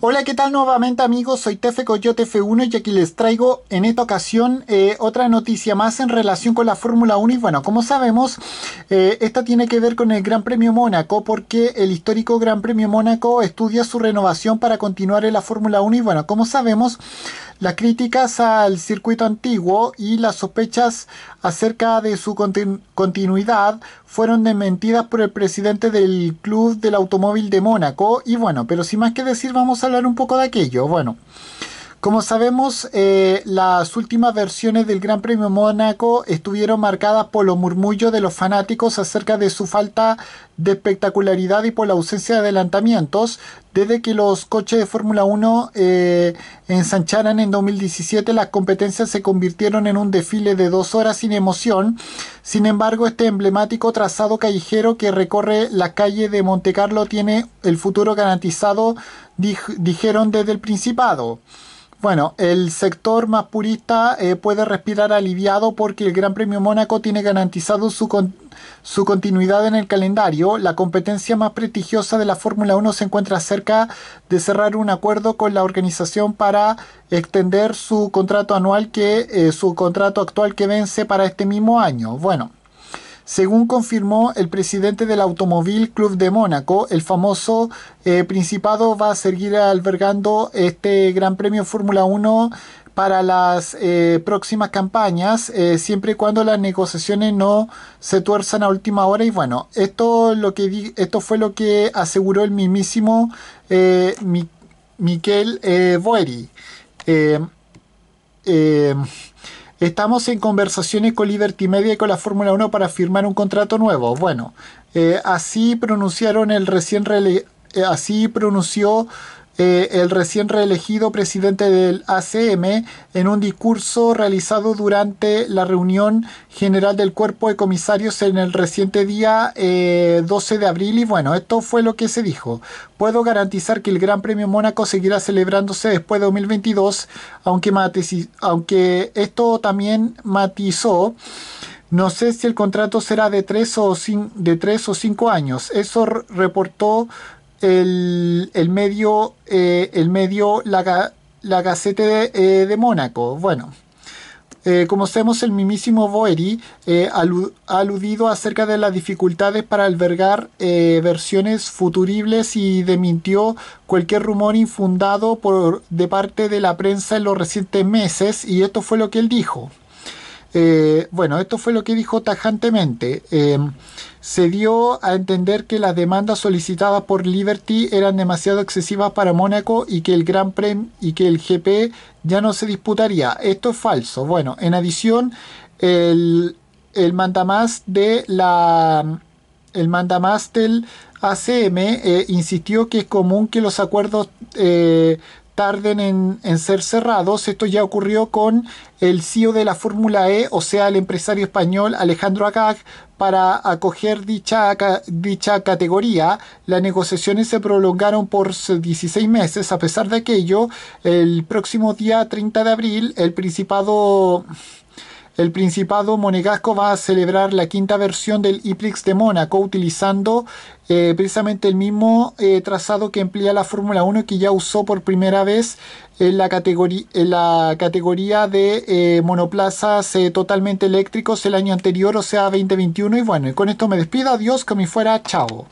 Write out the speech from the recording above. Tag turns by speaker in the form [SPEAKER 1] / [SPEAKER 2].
[SPEAKER 1] Hola, ¿qué tal nuevamente amigos? Soy Tefe Coyote F1 y aquí les traigo en esta ocasión eh, otra noticia más en relación con la Fórmula 1 y bueno, como sabemos, eh, esta tiene que ver con el Gran Premio Mónaco porque el histórico Gran Premio Mónaco estudia su renovación para continuar en la Fórmula 1 y bueno, como sabemos, las críticas al circuito antiguo y las sospechas acerca de su continuidad fueron desmentidas por el presidente del Club del Automóvil de Mónaco y bueno, pero sin más que decir, vamos vamos a hablar un poco de aquello. Bueno, como sabemos, eh, las últimas versiones del Gran Premio Mónaco estuvieron marcadas por los murmullos de los fanáticos acerca de su falta de espectacularidad y por la ausencia de adelantamientos, desde que los coches de Fórmula 1 eh, ensancharan en 2017, las competencias se convirtieron en un desfile de dos horas sin emoción, sin embargo, este emblemático trazado callejero que recorre la calle de Montecarlo tiene el futuro garantizado, dijeron desde el Principado. Bueno, el sector más purista eh, puede respirar aliviado porque el Gran Premio Mónaco tiene garantizado su, continuidad en el calendario. La competencia más prestigiosa de la Fórmula 1 se encuentra cerca de cerrar un acuerdo con la organización para extender su contrato anual que eh, su contrato actual que vence para este mismo año. Bueno, según confirmó el presidente del Automóvil Club de Mónaco. El famoso eh, Principado va a seguir albergando este Gran Premio Fórmula 1 para las eh, próximas campañas, eh, siempre y cuando las negociaciones no se tuerzan a última hora. Y bueno, esto, lo que esto fue lo que aseguró el mismísimo Miquel Boeri. Estamos en conversaciones con Liberty Media y con la Fórmula 1 para firmar un contrato nuevo. Bueno, eh, así pronunciaron el recién eh, así pronunció eh, el recién reelegido presidente del ACM en un discurso realizado durante la reunión general del cuerpo de comisarios en el reciente día 12 eh, de abril y bueno, esto fue lo que se dijo. Puedo garantizar que el Gran Premio Mónaco seguirá celebrándose después de 2022, aunque, matiz, aunque esto también matizó. No sé si el contrato será de tres o, de tres o cinco años. Eso reportó el, el medio, eh, el medio la, la Gacete de, eh, de Mónaco. Bueno, eh, como sabemos, el mismísimo Boeri ha aludido acerca de las dificultades para albergar versiones futuribles y demintió cualquier rumor infundado por, de parte de la prensa en los recientes meses, y esto fue lo que él dijo. Eh, bueno, esto fue lo que dijo tajantemente. Em, se dio a entender que las demandas solicitadas por Liberty eran demasiado excesivas para Mónaco y que el Gran Premio y que el GP ya no se disputaría. Esto es falso. Bueno, en adición, el, el mandamás de la el mandamás del ACM eh, insistió que es común que los acuerdos eh, tarden en, ser cerrados. Esto ya ocurrió con el CEO de la Fórmula E, o sea, el empresario español Alejandro Agag, para acoger dicha, dicha categoría. Las negociaciones se prolongaron por 16 meses. A pesar de aquello, el próximo día 30 de abril, el Principado el Principado Monegasco va a celebrar la quinta versión del IPRIX de Mónaco utilizando eh, precisamente el mismo eh, trazado que emplea la Fórmula 1 que ya usó por primera vez en la, categoría, la categoría de eh, monoplazas totalmente eléctricos el año anterior, o sea 2021. Y bueno, y con esto me despido, adiós, que me fuera, chao.